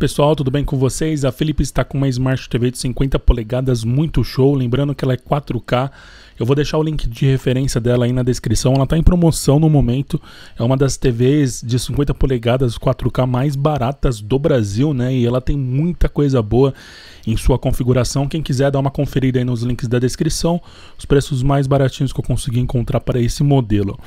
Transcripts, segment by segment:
Pessoal, tudo bem com vocês? A Philips está com uma Smart TV de 50 polegadas muito show, lembrando que ela é 4K. Eu vou deixar o link de referência dela aí na descrição. Ela está em promoção no momento. É uma das TVs de 50 polegadas 4K mais baratas do Brasil, né? E ela tem muita coisa boa em sua configuração. Quem quiser dar uma conferida aí nos links da descrição, os preços mais baratinhos que eu consegui encontrar para esse modelo.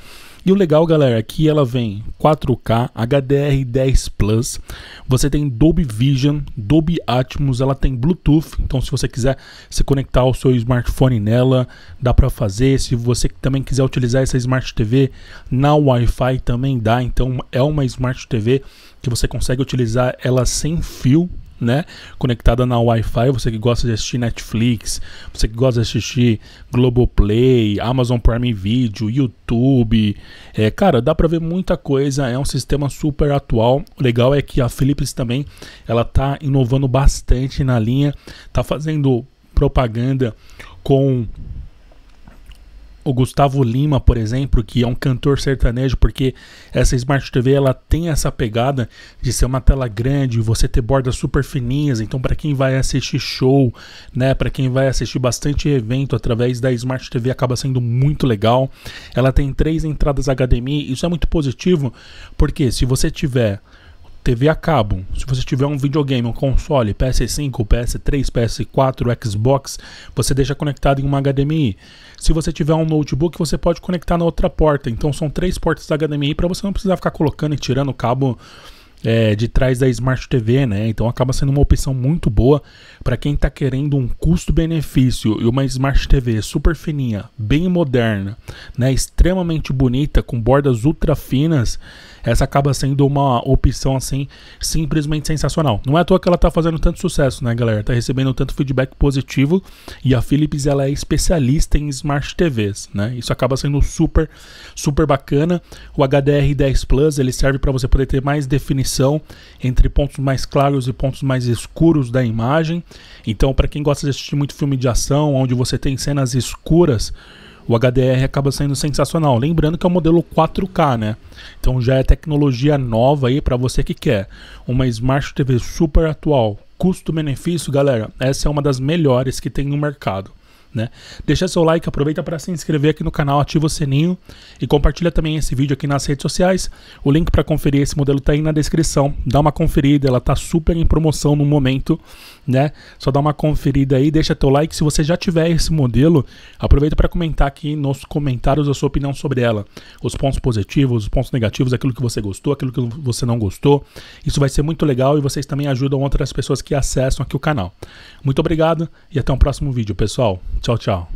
E o legal, galera, é que ela vem 4K, HDR10 Plus, você tem Dolby Vision, Dolby Atmos, ela tem Bluetooth, então se você quiser se conectar ao seu smartphone nela, dá para fazer. Se você também quiser utilizar essa Smart TV na Wi-Fi também dá, então é uma Smart TV que você consegue utilizar ela sem fio, né? Conectada na Wi-Fi, você que gosta de assistir Netflix, você que gosta de assistir Globoplay, Amazon Prime Video, YouTube. É, cara, dá para ver muita coisa, é um sistema super atual. O legal é que a Philips também, ela tá inovando bastante na linha, tá fazendo propaganda com o Gustavo Lima, por exemplo, que é um cantor sertanejo, porque essa Smart TV ela tem essa pegada de ser uma tela grande, você ter bordas super fininhas. Então, para quem vai assistir show, né, para quem vai assistir bastante evento através da Smart TV, acaba sendo muito legal. Ela tem três entradas HDMI, isso é muito positivo, porque se você tiver TV a cabo, se você tiver um videogame, um console, PS5, PS3, PS4, Xbox, você deixa conectado em uma HDMI. Se você tiver um notebook, você pode conectar na outra porta. Então são três portas da HDMI para você não precisar ficar colocando e tirando o cabo é, de trás da Smart TV, né? Então acaba sendo uma opção muito boa para quem está querendo um custo-benefício e uma Smart TV super fininha, bem moderna, né? Extremamente bonita, com bordas ultra finas. Essa acaba sendo uma opção assim simplesmente sensacional. Não é à toa que ela está fazendo tanto sucesso, né, galera? Tá recebendo tanto feedback positivo e a Philips ela é especialista em Smart TVs, né? Isso acaba sendo super super bacana. O HDR10 Plus, ele serve para você poder ter mais definição entre pontos mais claros e pontos mais escuros da imagem. Então, para quem gosta de assistir muito filme de ação, onde você tem cenas escuras, o HDR acaba sendo sensacional. Lembrando que é o um modelo 4K, né? Então já é tecnologia nova aí para você que quer uma Smart TV super atual. Custo-benefício, galera, essa é uma das melhores que tem no mercado. Né? Deixa seu like, aproveita para se inscrever aqui no canal, ativa o sininho e compartilha também esse vídeo aqui nas redes sociais. O link para conferir esse modelo está aí na descrição. Dá uma conferida, ela está super em promoção no momento, né? Só dá uma conferida aí, deixa teu like. Se você já tiver esse modelo, aproveita para comentar aqui nos comentários a sua opinião sobre ela, os pontos positivos, os pontos negativos, aquilo que você gostou, aquilo que você não gostou. Isso vai ser muito legal e vocês também ajudam outras pessoas que acessam aqui o canal. Muito obrigado e até o próximo vídeo, pessoal. Tchau, tchau.